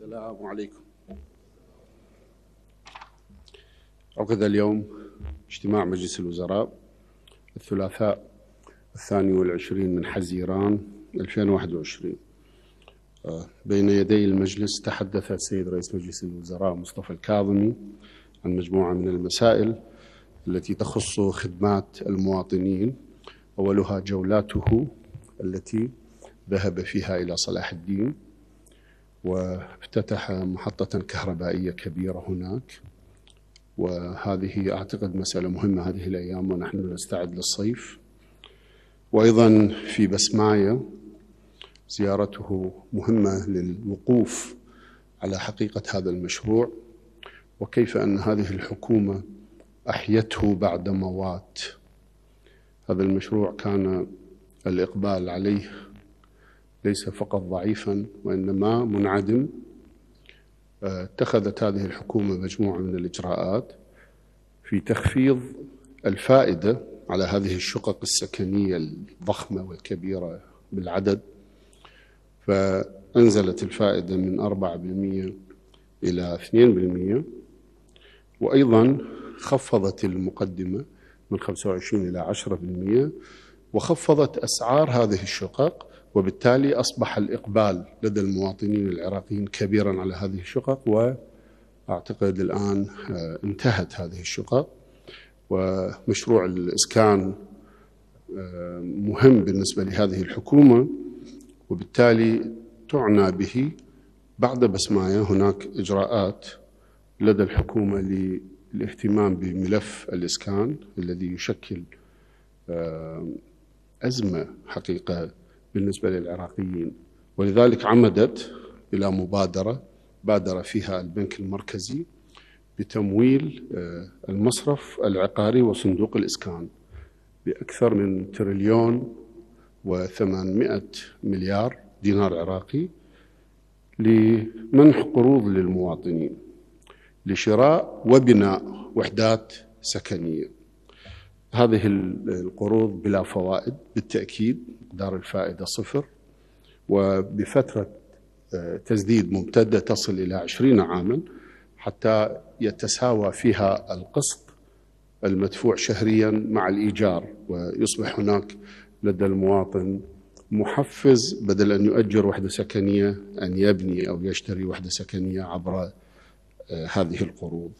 السلام عليكم عقد اليوم اجتماع مجلس الوزراء الثلاثاء الثاني والعشرين من حزيران 2021 آه، بين يدي المجلس تحدث السيد رئيس مجلس الوزراء مصطفى الكاظمي عن مجموعة من المسائل التي تخص خدمات المواطنين أولها جولاته التي ذهب فيها إلى صلاح الدين وافتتح محطة كهربائية كبيرة هناك وهذه أعتقد مسألة مهمة هذه الأيام ونحن نستعد للصيف وأيضا في بسماية زيارته مهمة للوقوف على حقيقة هذا المشروع وكيف أن هذه الحكومة أحيته بعد موات هذا المشروع كان الإقبال عليه ليس فقط ضعيفا وإنما منعدم اتخذت هذه الحكومة مجموعة من الإجراءات في تخفيض الفائدة على هذه الشقق السكنية الضخمة والكبيرة بالعدد فأنزلت الفائدة من 4% إلى 2% وأيضا خفضت المقدمة من 25 إلى 10% وخفضت أسعار هذه الشقق وبالتالي أصبح الإقبال لدى المواطنين العراقيين كبيرا على هذه الشقق وأعتقد الآن آه، انتهت هذه الشقق ومشروع الإسكان آه، مهم بالنسبة لهذه الحكومة وبالتالي تعنى به بعد بسماية هناك إجراءات لدى الحكومة للاهتمام بملف الإسكان الذي يشكل آه، أزمة حقيقة بالنسبة للعراقيين ولذلك عمدت إلى مبادرة بادر فيها البنك المركزي بتمويل آه، المصرف العقاري وصندوق الإسكان بأكثر من تريليون و800 مليار دينار عراقي لمنح قروض للمواطنين لشراء وبناء وحدات سكنيه هذه القروض بلا فوائد بالتأكيد مقدار الفائدة صفر وبفترة آه، تسديد ممتدة تصل إلى عشرين عاما حتى يتساوى فيها القسط المدفوع شهريا مع الإيجار ويصبح هناك لدى المواطن محفز بدل أن يؤجر وحدة سكنية أن يبني أو يشتري وحدة سكنية عبر آه، هذه القروض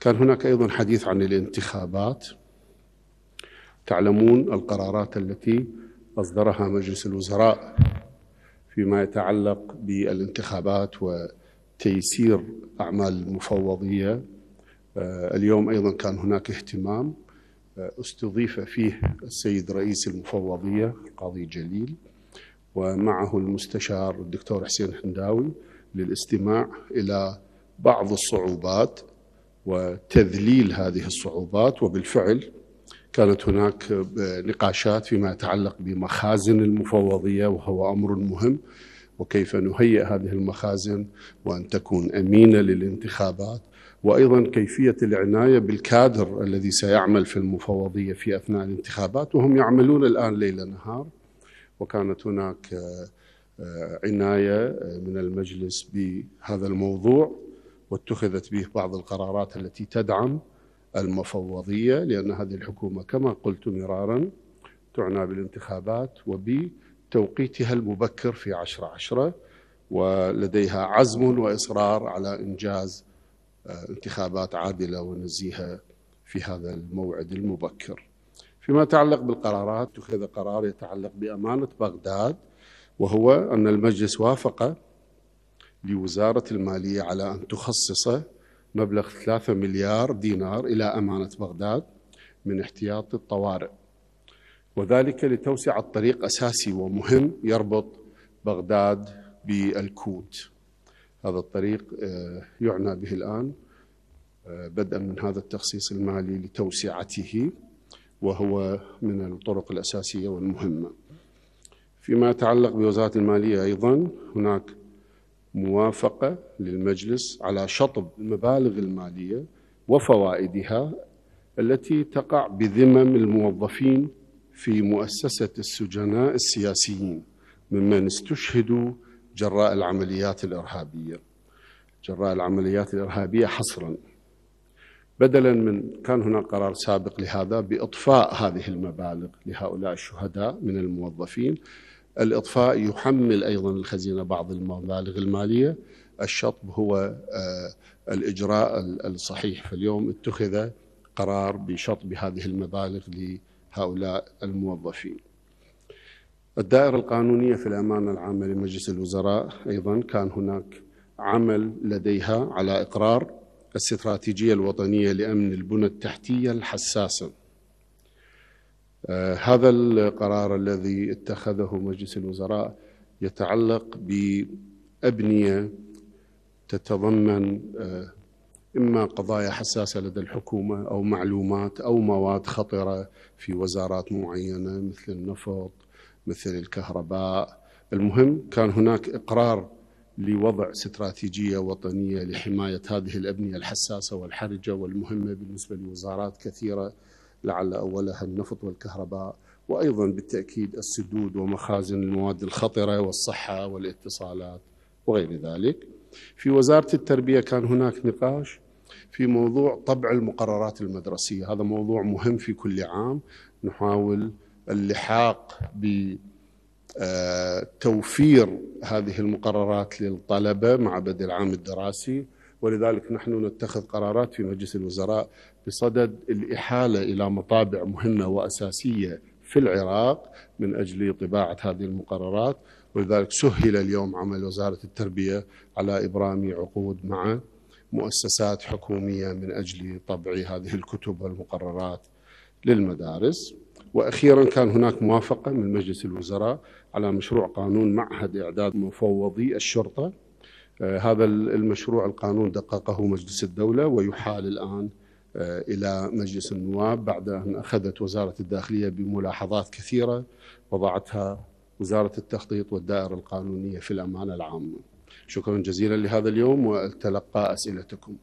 كان هناك أيضا حديث عن الانتخابات تعلمون القرارات التي أصدرها مجلس الوزراء فيما يتعلق بالانتخابات وتيسير أعمال المفوضية آه، اليوم أيضا كان هناك اهتمام آه، استضيف فيه السيد رئيس المفوضية قاضي جليل ومعه المستشار الدكتور حسين حنداوي للاستماع إلى بعض الصعوبات وتذليل هذه الصعوبات وبالفعل كانت هناك آه، نقاشات فيما يتعلق بمخازن المفوضية وهو أمر مهم وكيف نهيئ هذه المخازن وأن تكون أمينة للانتخابات وايضا كيفيه العنايه بالكادر الذي سيعمل في المفوضيه في اثناء الانتخابات وهم يعملون الان ليل نهار وكانت هناك آه، آه، عنايه من المجلس بهذا الموضوع واتخذت به بعض القرارات التي تدعم المفوضية لأن هذه الحكومة كما قلت مرارا تعنى بالانتخابات وبتوقيتها المبكر في عشر عشرة ولديها عزم وإصرار على إنجاز آه، انتخابات عادلة ونزيهة في هذا الموعد المبكر فيما يتعلق بالقرارات اتخذ قرار يتعلق بأمانة بغداد وهو أن المجلس وافق لوزارة المالية على أن تخصص مبلغ 3 مليار دينار إلى أمانة بغداد من احتياط الطوارئ وذلك لتوسعة طريق أساسي ومهم يربط بغداد بالكوت هذا الطريق آه، يعنى به الآن آه، بدءا من هذا التخصيص المالي لتوسعته وهو من الطرق الأساسية والمهمة فيما يتعلق بوزارة المالية أيضا هناك موافقة للمجلس على شطب المبالغ المالية وفوائدها التي تقع بذمم الموظفين في مؤسسة السجناء السياسيين ممن استشهدوا جراء العمليات الإرهابية جراء العمليات الإرهابية حصرا بدلا من كان هناك قرار سابق لهذا بإطفاء هذه المبالغ لهؤلاء الشهداء من الموظفين الإطفاء يحمل أيضا الخزينة بعض المبالغ المالية الشطب هو آه، الإجراء الصحيح فاليوم اتخذ قرار بشطب هذه المبالغ لهؤلاء الموظفين الدائرة القانونية في الأمانة العامة لمجلس الوزراء أيضا كان هناك عمل لديها على إقرار الاستراتيجية الوطنية لأمن البنى التحتية الحساسة آه، هذا القرار الذي اتخذه مجلس الوزراء يتعلق بأبنية تتضمن آه، إما قضايا حساسة لدى الحكومة أو معلومات أو مواد خطرة في وزارات معينة مثل النفط مثل الكهرباء المهم كان هناك إقرار لوضع استراتيجية وطنية لحماية هذه الأبنية الحساسة والحرجة والمهمة بالنسبة لوزارات كثيرة لعل أولها النفط والكهرباء وأيضا بالتأكيد السدود ومخازن المواد الخطرة والصحة والاتصالات وغير ذلك في وزارة التربية كان هناك نقاش في موضوع طبع المقررات المدرسية هذا موضوع مهم في كل عام نحاول اللحاق ب آه، توفير هذه المقررات للطلبة مع بدء العام الدراسي ولذلك نحن نتخذ قرارات في مجلس الوزراء بصدد الإحالة إلى مطابع مهمة وأساسية في العراق من أجل طباعة هذه المقررات ولذلك سهل اليوم عمل وزارة التربية على إبرام عقود مع مؤسسات حكومية من أجل طبع هذه الكتب والمقررات للمدارس واخيرا كان هناك موافقه من مجلس الوزراء على مشروع قانون معهد اعداد مفوضي الشرطه آه، هذا المشروع القانون دققه مجلس الدولة ويحال الآن آه، إلى مجلس النواب بعد أن أخذت وزارة الداخلية بملاحظات كثيرة وضعتها وزارة التخطيط والدائرة القانونية في الأمانة العامة شكرا جزيلا لهذا اليوم وأتلقى أسئلتكم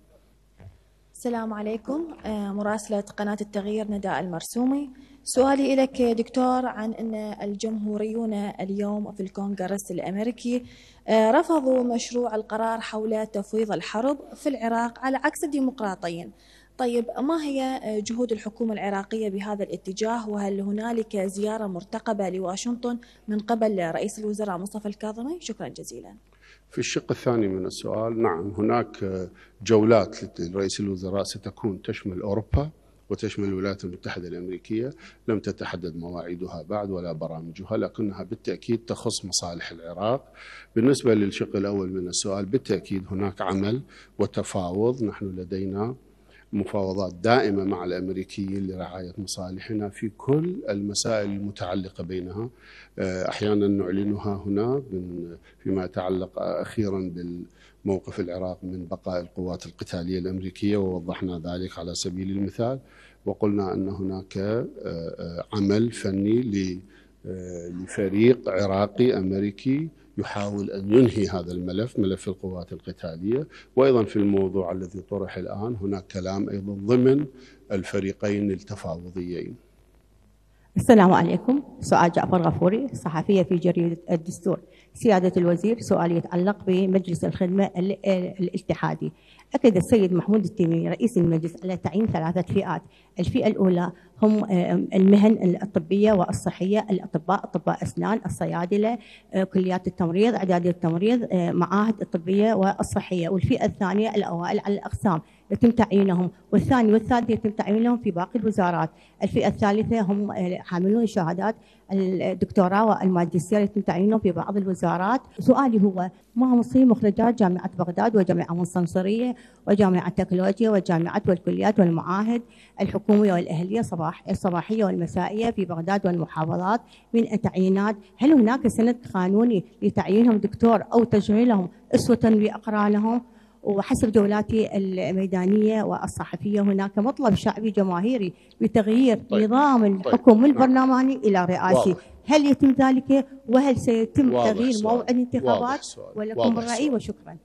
السلام عليكم آه، مراسلة قناة التغيير نداء المرسومي سؤالي لك دكتور عن أن الجمهوريون اليوم في الكونغرس الأمريكي آه، رفضوا مشروع القرار حول تفويض الحرب في العراق على عكس الديمقراطيين طيب ما هي آه، جهود الحكومة العراقية بهذا الاتجاه وهل هنالك زيارة مرتقبة لواشنطن من قبل رئيس الوزراء مصطفى الكاظمي شكرا جزيلا في الشق الثاني من السؤال نعم هناك جولات لرئيس الوزراء ستكون تشمل أوروبا وتشمل الولايات المتحدة الأمريكية لم تتحدد مواعيدها بعد ولا برامجها لكنها بالتأكيد تخص مصالح العراق بالنسبة للشق الأول من السؤال بالتأكيد هناك عمل وتفاوض نحن لدينا مفاوضات دائمه مع الامريكيين لرعايه مصالحنا في كل المسائل المتعلقه بينها آه، احيانا نعلنها هنا من فيما يتعلق اخيرا بالموقف العراق من بقاء القوات القتاليه الامريكيه ووضحنا ذلك على سبيل المثال وقلنا ان هناك آه، آه، عمل فني لفريق عراقي امريكي يحاول أن ينهي هذا الملف ملف القوات القتالية وأيضا في الموضوع الذي طرح الآن هناك كلام أيضا ضمن الفريقين التفاوضيين السلام عليكم سؤال جعفر غفوري صحفية في جريدة الدستور سيادة الوزير سؤال يتعلق بمجلس الخدمة الاتحادي أكد السيد محمود التيمي رئيس المجلس على تعيين ثلاثة فئات الفئة الأولى هم المهن الطبية والصحية الأطباء أطباء أسنان الصيادلة آه، كليات التمريض إعداد التمريض آه، معاهد الطبية والصحية والفئة الثانية الأوائل على الأقسام يتم تعيينهم والثاني والثالث يتم تعيينهم في باقي الوزارات الفئة الثالثة هم آه، حاملون شهادات الدكتوراه والماجستير يتم تعيينهم في بعض الوزارات سؤالي هو ما مصير مخرجات جامعة بغداد وجامعة المستنصريه وجامعة التكنولوجيا والجامعات والكليات والمعاهد الحكومية والأهلية صباح الصباحية والمسائية في بغداد والمحافظات من التعيينات هل هناك سند قانوني لتعيينهم دكتور أو تشغيلهم أسوة بأقرانهم وحسب دولاتي الميدانية والصحفية هناك مطلب شعبي جماهيري بتغيير طيب. نظام طيب. الحكم طيب. البرلماني نعم. إلى رئاسي واضح. هل يتم ذلك وهل سيتم تغيير موعد انتخابات ولكم الرأي وشكرا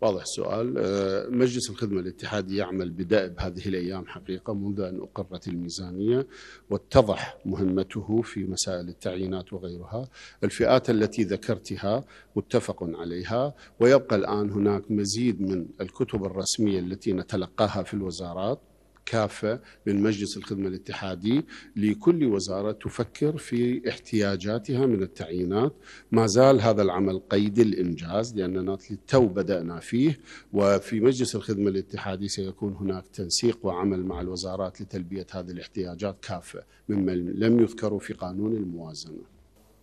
واضح السؤال آه، مجلس الخدمة الاتحادي يعمل بدائب هذه الأيام حقيقة منذ أن أقرت الميزانية واتضح مهمته في مسائل التعيينات وغيرها الفئات التي ذكرتها متفق عليها ويبقى الآن هناك مزيد من الكتب الرسمية التي نتلقاها في الوزارات كافة من مجلس الخدمة الاتحادي لكل وزارة تفكر في احتياجاتها من التعيينات ما زال هذا العمل قيد الإنجاز لأننا للتو بدأنا فيه وفي مجلس الخدمة الاتحادي سيكون هناك تنسيق وعمل مع الوزارات لتلبية هذه الاحتياجات كافة مما لم يذكروا في قانون الموازنة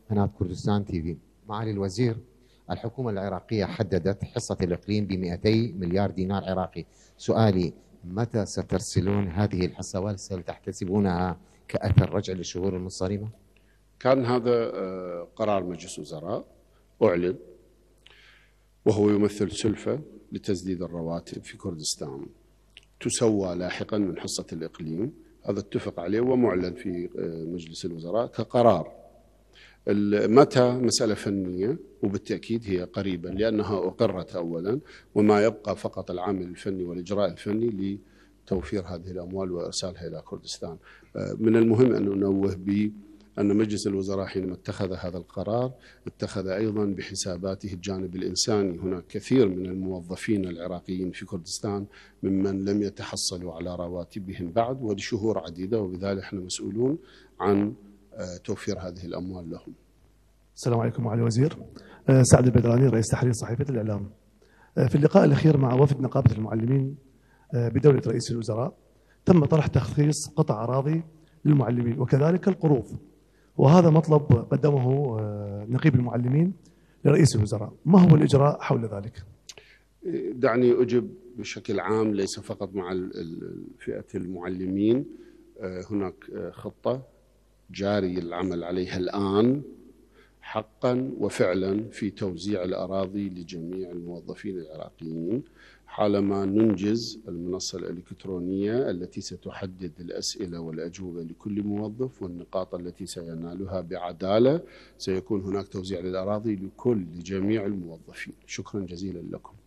قناة كردستان تي في معالي الوزير الحكومة العراقية حددت حصة الإقليم ب 200 مليار دينار عراقي سؤالي متى سترسلون هذه الحصة وهل تحتسبونها كأثر رجع للشهور المصاريمة؟ كان هذا آه، قرار مجلس وزراء أعلن وهو يمثل سلفة لتسديد الرواتب في كردستان تسوى لاحقا من حصة الإقليم هذا اتفق عليه ومعلن في آه، مجلس الوزراء كقرار متى مسألة فنية وبالتأكيد هي قريبا لأنها أقرت أولا وما يبقى فقط العمل الفني والإجراء الفني لتوفير هذه الأموال وإرسالها إلى كردستان آه، من المهم أن ننوه ب أن مجلس الوزراء حينما اتخذ هذا القرار اتخذ أيضا بحساباته الجانب الإنساني هناك كثير من الموظفين العراقيين في كردستان ممن لم يتحصلوا على رواتبهم بعد ولشهور عديدة وبذلك احنا مسؤولون عن آه، توفير هذه الأموال لهم السلام عليكم معالي الوزير آه، سعد البدراني رئيس تحرير صحيفة الإعلام آه، في اللقاء الأخير مع وفد نقابة المعلمين بدولة رئيس الوزراء تم طرح تخصيص قطع أراضي للمعلمين وكذلك القروض وهذا مطلب قدمه نقيب المعلمين لرئيس الوزراء ما هو الإجراء حول ذلك؟ دعني أجب بشكل عام ليس فقط مع فئة المعلمين هناك خطة جاري العمل عليها الآن حقا وفعلا في توزيع الأراضي لجميع الموظفين العراقيين حالما ننجز المنصة الإلكترونية التي ستحدد الأسئلة والأجوبة لكل موظف والنقاط التي سينالها بعدالة سيكون هناك توزيع للأراضي لكل لجميع الموظفين شكرا جزيلا لكم